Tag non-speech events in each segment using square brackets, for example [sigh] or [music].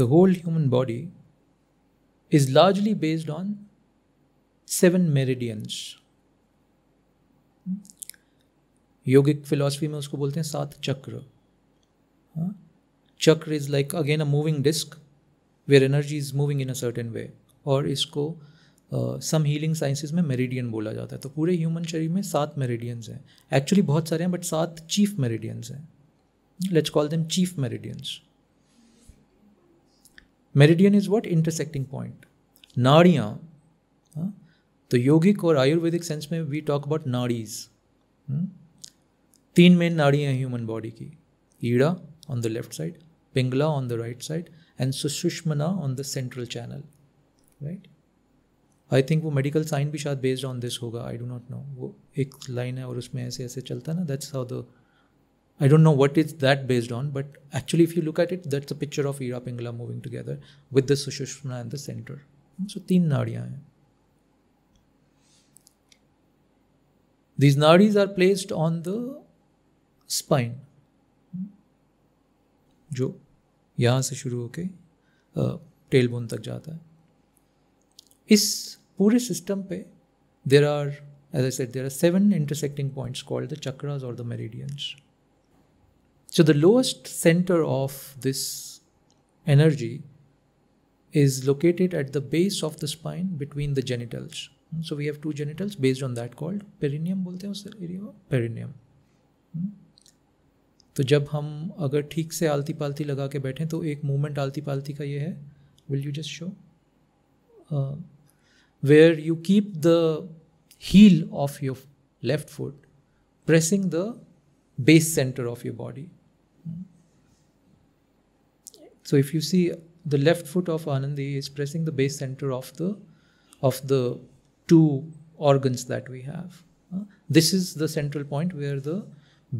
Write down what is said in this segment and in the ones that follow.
the whole human body is largely based on seven meridians. योगिक philosophy में उसको बोलते हैं सात चक्र हाँ? Chakra is like again a moving disc where energy is moving in a certain way और इसको सम हीलिंग साइंसेज में मेरिडियन बोला जाता है तो पूरे ह्यूमन शरीर में सात मेरिडियंस हैं एक्चुअली बहुत सारे हैं बट सात चीफ मेरिडियंस हैं let's call them chief meridians meridian is what intersecting point नाड़ियाँ तो योगिक और आयुर्वेदिक सेंस में वी टॉक अबाउट नाड़ीज तीन मेन नाड़ियाँ हैं ह्यूमन बॉडी की Ida on the left side Pingala on the right side and Sushumna on the central channel right I think वो मेडिकल साइन भी शायद बेस्ड ऑन दिस होगा आई डो नॉट नो वो एक लाइन है और उसमें ऐसे ऐसे चलता है ना that's how the I don't know what is that based on, but actually, if you look at it, that's a picture of Ira Pingala moving together with the Sushishna and the center. So, three नाड़ियाँ These nadis are placed on the spine, जो यहाँ से शुरू होके tail bone तक जाता है. इस पूरे सिस्टम पे there are as I said there are seven intersecting points called the chakras और the meridians So the lowest center of this energy is located at the base of the spine between the genitals. Hmm, so we have two genitals based on that called perineum बोलते हैं उस area को perineum. Hmm. तो जब हम अगर ठीक से आलती पालती लगा के बैठें तो एक मूवमेंट आलती पालती का ये है will you just show where you keep the heel of your left foot, pressing the base center of your body. So if you see the left foot of Anandi is pressing the base center of the of the two organs that we have. Uh, this is the central point where the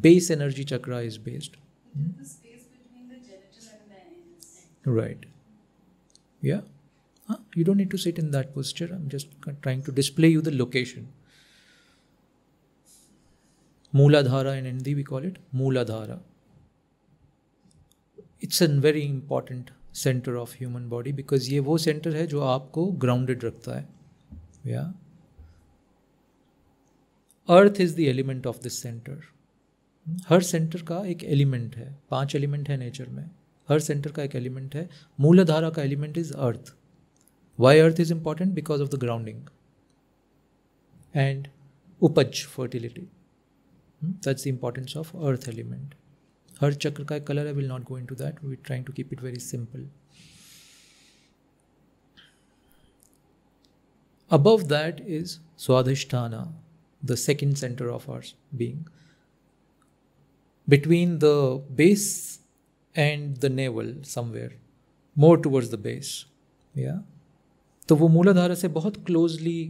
base energy chakra is based. Hmm? Right. Yeah. You don't need to sit in that posture. I'm just trying to display you the location. Mooladhara in Hindi we call it Mooladhara. It's an very important centre of human body because ये वो centre है जो आपको grounded रखता है या earth is the element of this centre हर centre का एक एलिमेंट है पांच एलिमेंट है नेचर में हर सेंटर का एक एलिमेंट है मूलधारा का element is earth why earth is important because of the grounding and उपज fertility that's the importance of earth element हर चक्र का एक कलर है will not go into that we trying to keep it very simple above that is Swadhisthana the second centre of our being between the base and the navel somewhere more towards the base या तो वो मूलाधारा से बहुत closely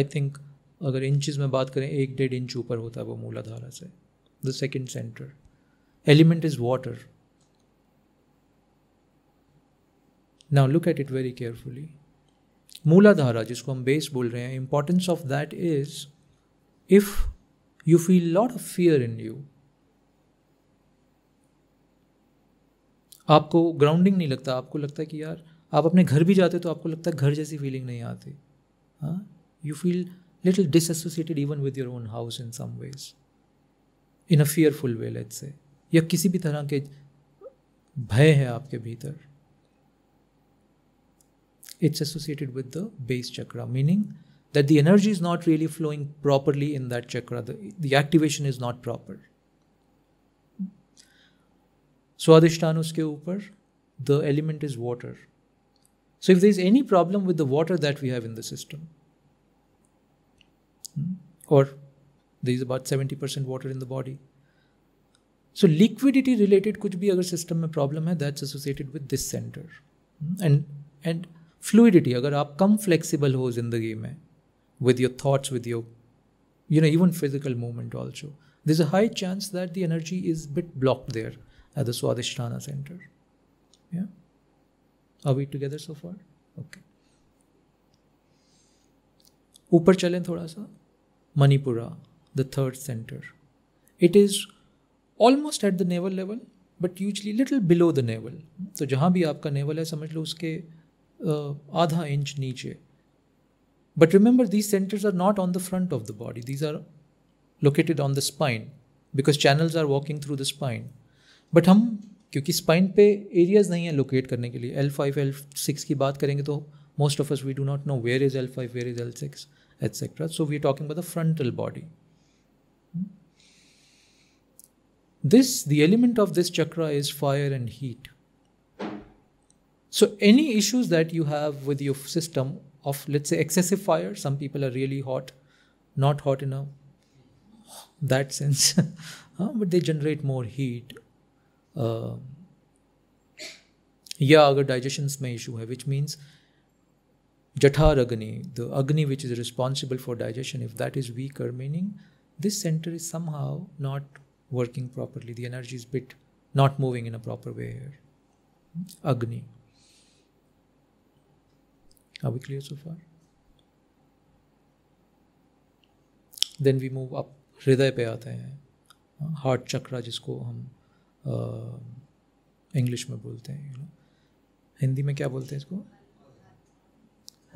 I think अगर inches में बात करें एक डेढ़ इंच ऊपर होता है वो मूलाधारा से the second centre element is water. Now look at it very carefully. Muladhara जिसको हम बेस बोल रहे हैं importance of that is if you feel lot of fear in you आपको ग्राउंडिंग नहीं लगता आपको लगता है कि यार आप अपने घर भी जाते हो तो आपको लगता है घर जैसी फीलिंग नहीं आती हाँ you feel little dissociated even with your own house in some ways in a fearful way let's say या किसी भी तरह के भय है आपके भीतर it's associated with the base chakra meaning that the energy is not really flowing properly in that chakra the activation is not proper Swadhisthana उसके ऊपर the element is water so if the is any problem with the water that we have in the system और the is about seventy percent water in the body so liquidity related कुछ भी अगर system में problem है that's associated with this centre and and fluidity अगर आप कम flexible हो जिंदगी में with your thoughts with your you know even physical movement also this a high chance that the energy is bit block there at the Swadhisthana centre अब we together so for okay ऊपर चलें थोड़ा सा Manipura the third centre it is almost at the navel level but usually little below the navel तो जहाँ भी आपका naval है समझ लो उसके आधा इंच नीचे but remember these centres are not on the front of the body these are located on the spine because channels are walking through the spine but हम क्योंकि स्पाइन पे एरियाज नहीं है लोकेट करने के लिए एल फाइव एल सिक्स की बात करेंगे तो most of us we do not know where is L five where is L six etcetera so we are talking about the frontal body This, the element of this chakra is fire and heat. So, any issues that you have with your system of, let's say, excessive fire, some people are really hot, not hot enough, that sense, [laughs] but they generate more heat. Uh, um, या digestion's digestions issue, issue है which the agni which is responsible for digestion, if that is weaker, meaning this center is somehow not. working properly. The energy is bit not moving in a proper way here. Agni. Are we clear so far? Then we move up हृदय पे आते हैं heart चक्रा जिसको हम English में बोलते हैं you no Hindi में क्या बोलते हैं इसको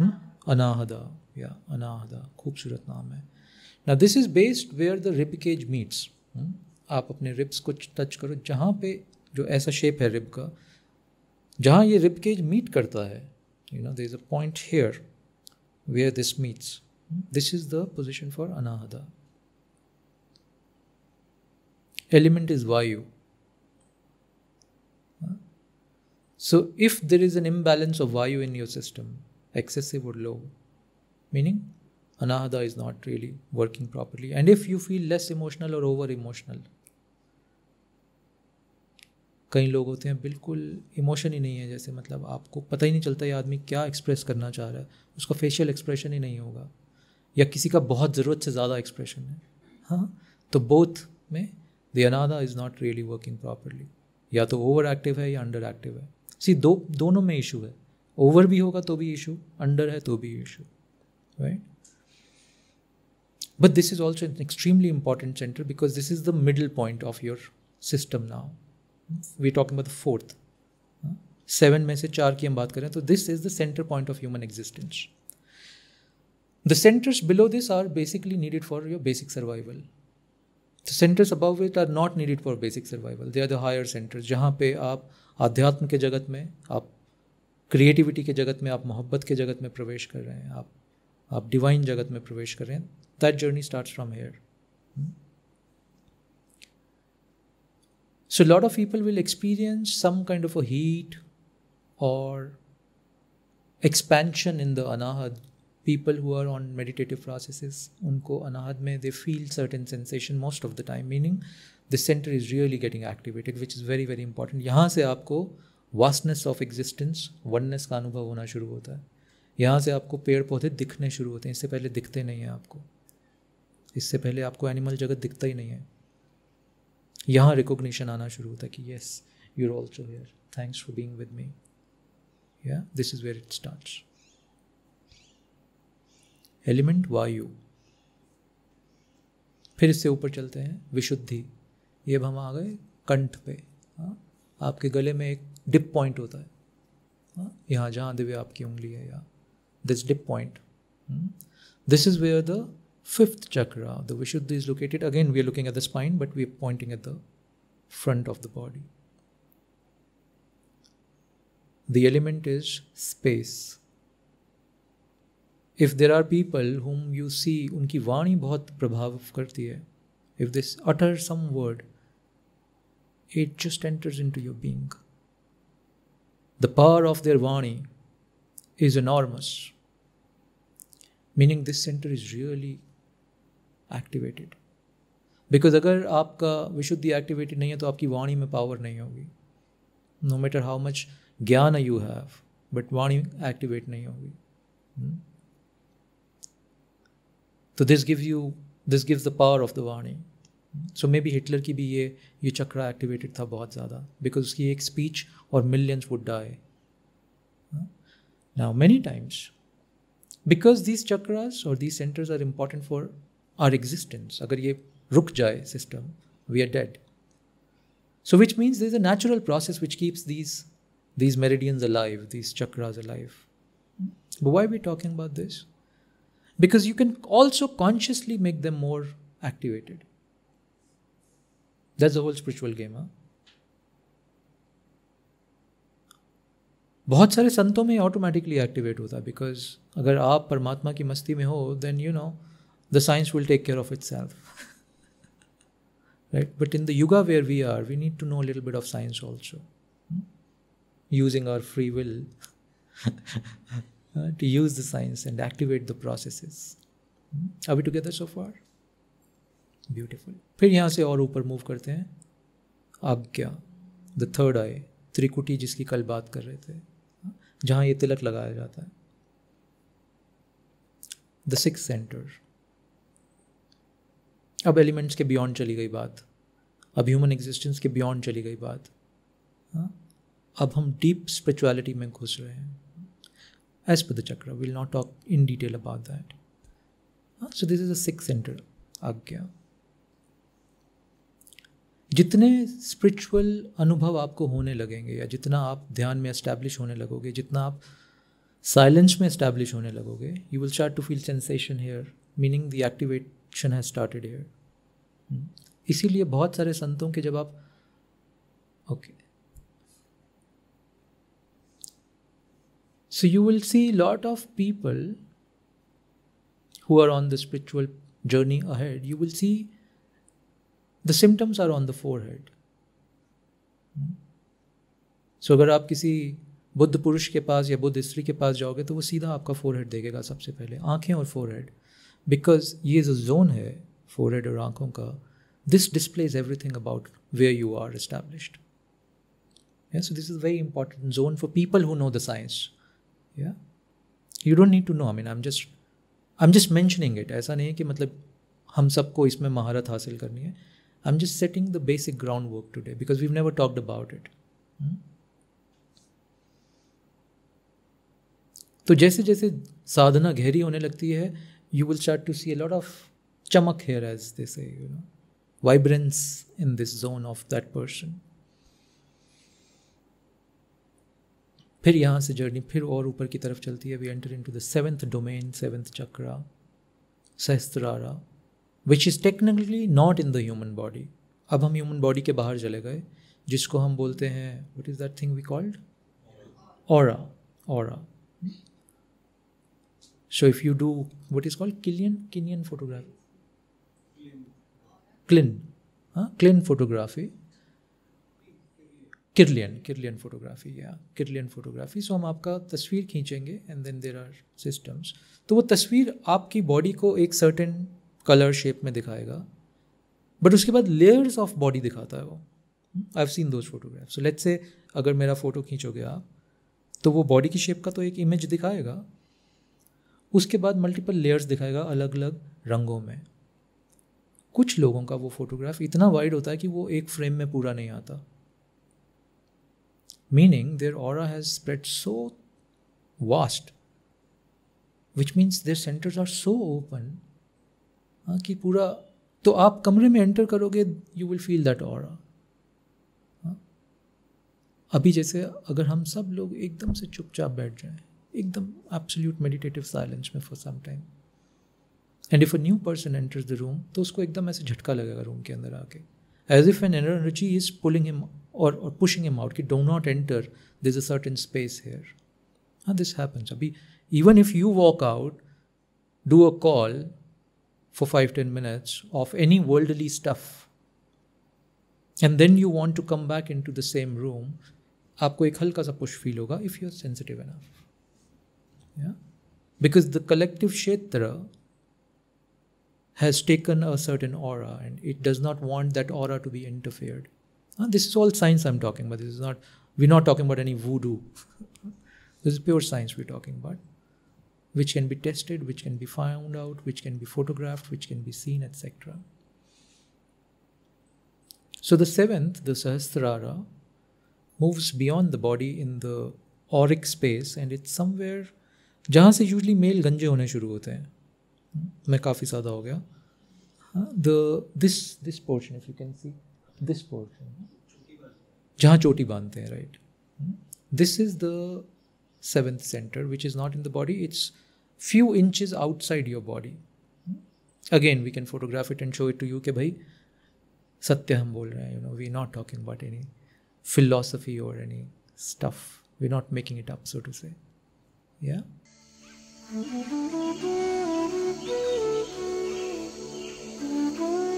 हुँ? अनाहदा या अनाहदा खूबसूरत नाम है ना this is based where the ribcage meets आप अपने रिब्स को टच करो जहाँ पे जो ऐसा शेप है रिब का जहाँ ये रिब केज मीट करता है you know is a point here where this meets this is the position for Anahata element is vayu so if there is an imbalance of vayu in your system excessive और low meaning Anahata is not really working properly and if you feel less emotional और over emotional कई लोग होते हैं बिल्कुल emotion ही नहीं है जैसे मतलब आपको पता ही नहीं चलता ये आदमी क्या एक्सप्रेस करना चाह रहा है उसका फेशियल एक्सप्रेशन ही नहीं होगा या किसी का बहुत ज़रूरत से ज़्यादा एक्सप्रेशन है हाँ तो बोथ में the Anahata is not really working properly या तो ओवर एक्टिव है या अंडर एक्टिव है सी दो दोनों में इशू है ओवर भी होगा तो भी इशू अंडर है तो भी issue right but this is also an extremely important centre because this is the middle point of your system now we talk about the fourth seven में से चार की हम बात करें तो this is the centre point of human existence the centres below this are basically needed for your basic survival the centres above it are not needed for basic survival they are the higher centres जहाँ पे आप आध्यात्म के जगत में आप creativity के जगत में आप मोहब्बत के जगत में प्रवेश कर रहे हैं आप आप डिवाइन जगत में प्रवेश कर रहे हैं that journey start from here So, a lot of people will experience some kind of a heat or expansion in the anahad. People who are on meditative processes, unko anahad mein, they feel certain sensation most of the time, meaning the center is really getting activated, which is very, very important. यहाँ से आपको vastness of existence oneness का अनुभव होना शुरू होता है यहाँ से आपको पेड़ पौधे दिखने शुरू होते हैं इससे पहले दिखते नहीं हैं आपको इससे पहले आपको एनिमल जगत दिखता ही नहीं है यहाँ रिकोगशन आना शुरू होता कि yes you are also here thanks for being with me या this is where it start element vayu फिर इससे ऊपर चलते हैं विशुद्धि ये अब हम आ गए कंठ पे हाँ आपके गले में एक डिप पॉइंट होता है हाँ यहाँ जहाँ दिव्य आपकी उंगली है या this dip point this is where the fifth chakra, the Vishuddhi, is located. Again, we are looking at the spine, but we are pointing at the front of the body. The element is space. If there are people whom you see, उनकी वाणी बहुत प्रभाव करती है If they utter some word, it just enters into your being. The power of their vani is enormous, meaning this center is really activated because अगर आपका विशुद्धि activated नहीं है तो आपकी वाणी में पावर नहीं होगी no matter how much gyan you have but vani activate नहीं होगी hmm? तो this give you this gives the power of the vani so may be Hitler की भी ये ये चक्रा एक्टिवेटेड था बहुत ज़्यादा बिकॉज उसकी एक स्पीच और millions would die now many times because these chakras और these centres are important for our existence. अगर ये system, we are dead. So which means there is a natural process which keeps these these meridians alive, these chakras alive. But why are we talking about this? Because you can also consciously make them more activated. That's the whole spiritual game, huh? बहुत सारे संतों में automatically activate होता है because अगर आप परमात्मा की मस्ती में हो then you know the science will take care of itself right but in the yuga where we are we need to know a little bit of science also using our free will [laughs] uh, to use the science and activate the processes hmm? are we together so far Beautiful. फिर यहाँ से और ऊपर move करते हैं आज्ञा the third आई त्रिकुटी जिसकी कल बात कर रहे थे जहाँ ये तिलक लगाया जाता है द सिक्स सेंटर अब एलिमेंट्स के बियॉन्ड चली गई बात अब ह्यूमन एग्जिस्टेंस के बियॉन्ड चली गई बात हाँ? अब हम डीप स्पिरिचुअलिटी में घुस रहे हैं as per the chakra will not talk in detail about that so this is a six Ajna जितने स्पिरिचुअल अनुभव आपको होने लगेंगे या जितना आप ध्यान में इस्टेब्लिश होने लगोगे जितना आप साइलेंस में इस्टेब्लिश होने लगोगे you will start to feel sensation here meaning the activation has started here hmm. इसीलिए बहुत सारे संतों के जब आप okay so you will see lot of people who are on the spiritual journey ahead you will see the symptoms are on the forehead so अगर आप किसी बुद्ध पुरुष के पास या बुद्ध स्त्री के पास जाओगे तो वो सीधा आपका फोर हेड देखेगा सबसे पहले आंखें और फोर हेड बिकॉज ये जो जोन है फोरहेड और आंखों का this display is everything about where you are established या so this is very important zone for people who know the science या you don't need to know I mean I am just I am just mentioning it ऐसा नहीं है कि मतलब हम सबको इसमें महारत हासिल करनी है I am just setting the basic ground work today because we never talked about it तो जैसे जैसे साधना गहरी होने लगती है you will start to see a lot of चमक here as they say, you know, vibrance in this zone of that फिर यहाँ से जर्नी फिर और ऊपर की तरफ चलती है we enter into the seventh domain seventh chakra Sahasrara which is technically not in the human body अब हम ह्यूमन बॉडी के बाहर चले गए जिसको हम बोलते हैं what is that thing we called और और so if you do what is called Kirlian Kirlian photography क्लिन हाँ क्लिन फोटोग्राफी किरलियन किरलियन फोटोग्राफी या किरलियन फोटोग्राफी सो हम आपका तस्वीर खींचेंगे and then there are systems तो वो तस्वीर आपकी बॉडी को एक सर्टेन कलर शेप में दिखाएगा बट उसके बाद लेयर्स ऑफ बॉडी दिखाता है वो I have seen those photograph so let's say अगर मेरा फ़ोटो खींचोगे आप तो वो बॉडी की शेप का तो एक इमेज दिखाएगा उसके बाद मल्टीपल लेयर्स दिखाएगा अलग अलग रंगों में कुछ लोगों का वो फोटोग्राफ इतना वाइड होता है कि वो एक फ्रेम में पूरा नहीं आता मीनिंग देर और has spread so vast which means there centres are so open कि पूरा तो आप कमरे में एंटर करोगे यू विल फील दैट और अभी जैसे अगर हम सब लोग एकदम से चुपचाप बैठ जाएं एकदम एब्सोल्यूट मेडिटेटिव साइलेंस में for some time and if a new person enters the room तो उसको एकदम ऐसे झटका लगेगा रूम के अंदर आके as if an energy is pulling him और और पुशिंग हिम आउट कि do not enter this a certain space here हाँ दिस हैपन्स अभी even if you walk out do a call for five ten minutes of any worldly stuff and then you want to come back into the same room आपको एक हल्का सा push feel होगा if you are sensitive enough because the collective kshetra has taken a certain aura and it does not want that aura to be interfered. And this is all science I'm talking about. This is not we're not talking about any voodoo. [laughs] this is pure science we're talking about. Which can be tested, which can be found out, which can be photographed, which can be seen, etc. So the seventh, the Sahasrara, moves beyond the body in the auric space and it's somewhere जहाँ से usually mail गंजे होने शुरू होते हैं मैं काफ़ी ज़्यादा हो गया the this this portion if you can see this portion जहाँ चोटी बांधते हैं right this is the seventh centre which is not in the body it's few inches outside your body again we can photograph it and show it to you के भाई सत्य हम बोल रहे हैं you know we not talking about any philosophy और any stuff we not making it up so to say या Thank you.